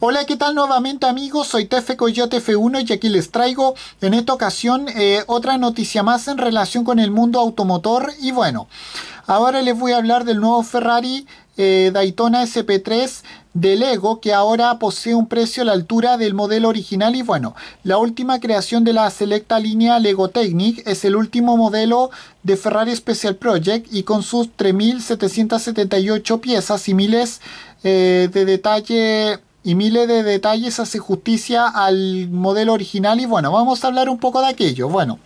Hola, ¿qué tal nuevamente amigos? Soy Tefe Coyote F1 y aquí les traigo en esta ocasión eh, otra noticia más en relación con el mundo automotor y bueno, ahora les voy a hablar del nuevo Ferrari eh, Daytona SP3 de Lego que ahora posee un precio a la altura del modelo original y bueno, la última creación de la selecta línea Lego Technic es el último modelo de Ferrari Special Project y con sus 3.778 piezas y miles eh, de detalle y miles de detalles hace justicia al modelo original y bueno, vamos a hablar un poco de aquello. Bueno,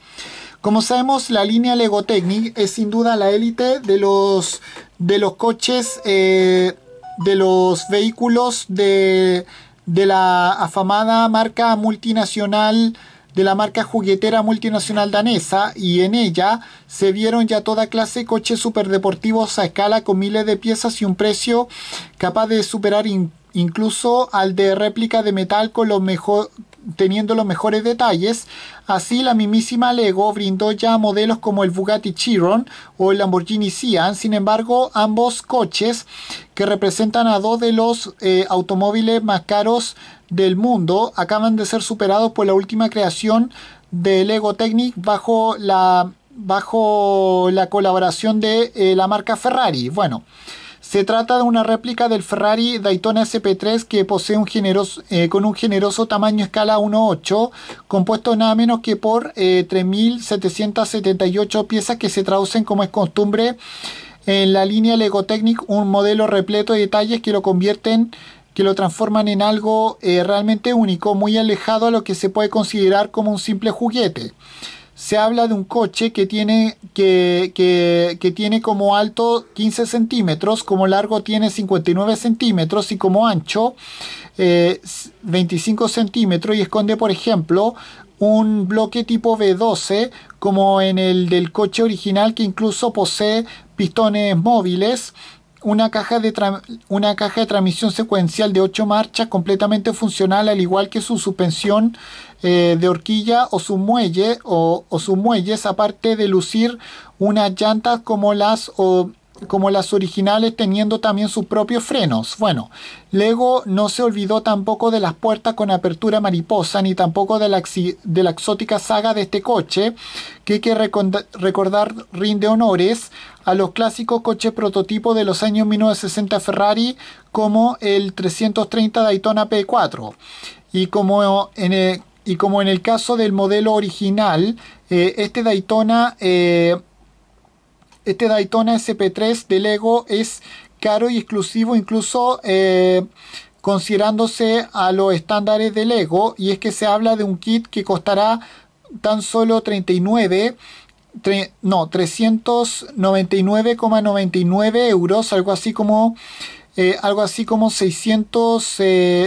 como sabemos, la línea Lego Technic es sin duda la élite de los, de los coches, eh, de los vehículos de, la afamada marca multinacional de la marca juguetera multinacional danesa y en ella se vieron ya toda clase de coches superdeportivos a escala con miles de piezas y un precio capaz de superar incluso al de réplica de metal con los mejor, teniendo los mejores detalles. Así, la mismísima Lego brindó ya modelos como el Bugatti Chiron o el Lamborghini Sian. Sin embargo, ambos coches, que representan a dos de los eh, automóviles más caros del mundo, acaban de ser superados por la última creación de Lego Technic bajo la, bajo la colaboración de eh, la marca Ferrari. Bueno. Se trata de una réplica del Ferrari Daytona SP3 que posee un generoso, eh, con un generoso tamaño escala 1.8, compuesto nada menos que por 3.778 eh, piezas que se traducen como es costumbre en la línea Lego Technic, un modelo repleto de detalles que lo convierten que lo transforman en algo eh, realmente único, muy alejado a lo que se puede considerar como un simple juguete se habla de un coche que tiene, que, que, tiene como alto 15 centímetros, como largo tiene 59 centímetros y como ancho 25 eh, centímetros y esconde, por ejemplo, un bloque tipo B12 como en el del coche original que incluso posee pistones móviles una caja, de una caja de transmisión secuencial de 8 marchas completamente funcional al igual que su suspensión eh, de horquilla o su muelle o, o, sus muelles aparte de lucir unas llantas como las o como las originales teniendo también sus propios frenos. Bueno, Lego no se olvidó tampoco de las puertas con apertura mariposa ni tampoco de la, de la exótica saga de este coche, que hay que recordar rinde honores a los clásicos coches prototipo de los años 1960 Ferrari como el 330 Daytona P4. Y como en el, y como en el caso del modelo original, eh, este Daytona... Eh, este Daytona SP3 de Lego es caro y exclusivo incluso eh, considerándose a los estándares de Lego y es que se habla de un kit que costará tan solo 39 no 399,99 euros algo así como eh, algo así como 600,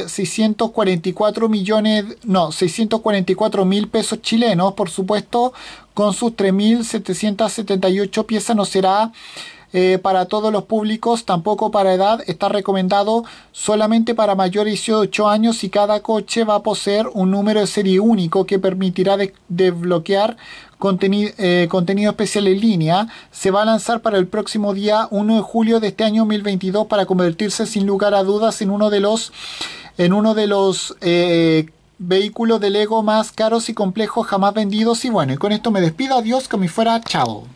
644 eh, millones, no, 644 mil pesos chilenos, por supuesto, con sus 3.778 piezas, no será eh, para todos los públicos, tampoco para edad, está recomendado solamente para mayores de 18 años y cada coche va a poseer un número de serie único que permitirá desbloquear eh, Contenido, especial en línea, se va a lanzar para el próximo día 1 de julio de este año 2022 para convertirse sin lugar a dudas en uno de los, en uno de los eh, vehículos de Lego más caros y complejos jamás vendidos. Y bueno, y con esto me despido. Adiós, que me fuera. Chao.